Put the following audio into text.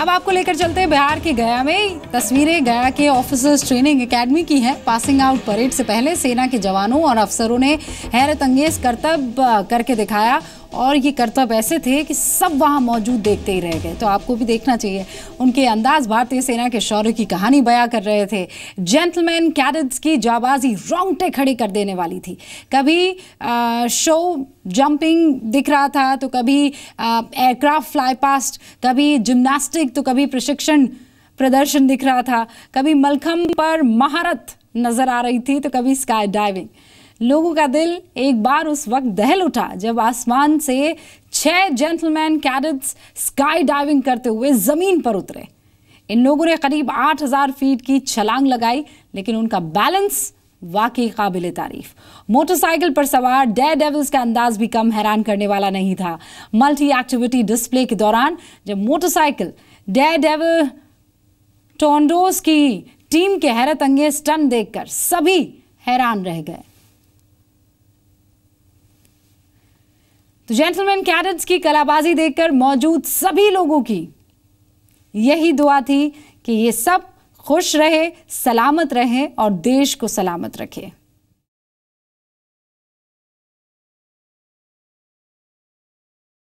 अब आपको लेकर चलते हैं बिहार के गया में तस्वीरें गया के ऑफिसर्स ट्रेनिंग एकेडमी की है पासिंग आउट परेड से पहले सेना के जवानों और अफसरों ने हैरत अंगेज करतब करके दिखाया और ये कर्तव्य ऐसे थे कि सब वहाँ मौजूद देखते ही रह गए तो आपको भी देखना चाहिए उनके अंदाज भारतीय सेना के शौर्य की कहानी बयां कर रहे थे जेंटलमैन कैडेट्स की जाबाजी रोंगटे खड़े कर देने वाली थी कभी आ, शो जंपिंग दिख रहा था तो कभी एयरक्राफ्ट फ्लाई पास्ट कभी जिम्नास्टिक तो कभी प्रशिक्षण प्रदर्शन दिख रहा था कभी मलखम पर महारत नज़र आ रही थी तो कभी स्काई डाइविंग लोगों का दिल एक बार उस वक्त दहल उठा जब आसमान से छह जेंटलमैन कैडेट्स स्काई डाइविंग करते हुए जमीन पर उतरे इन लोगों ने करीब 8000 फीट की छलांग लगाई लेकिन उनका बैलेंस वाकई काबिल तारीफ मोटरसाइकिल पर सवार डेयर डेविल्स का अंदाज भी कम हैरान करने वाला नहीं था मल्टी एक्टिविटी डिस्प्ले के दौरान जब मोटरसाइकिल डेयर डेविल टोंडोस की टीम के हैरत अंगेज स्टन देखकर सभी हैरान रह गए तो जेंटलमैन कैडेट्स की कलाबाजी देखकर मौजूद सभी लोगों की यही दुआ थी कि ये सब खुश रहे सलामत रहे और देश को सलामत रखें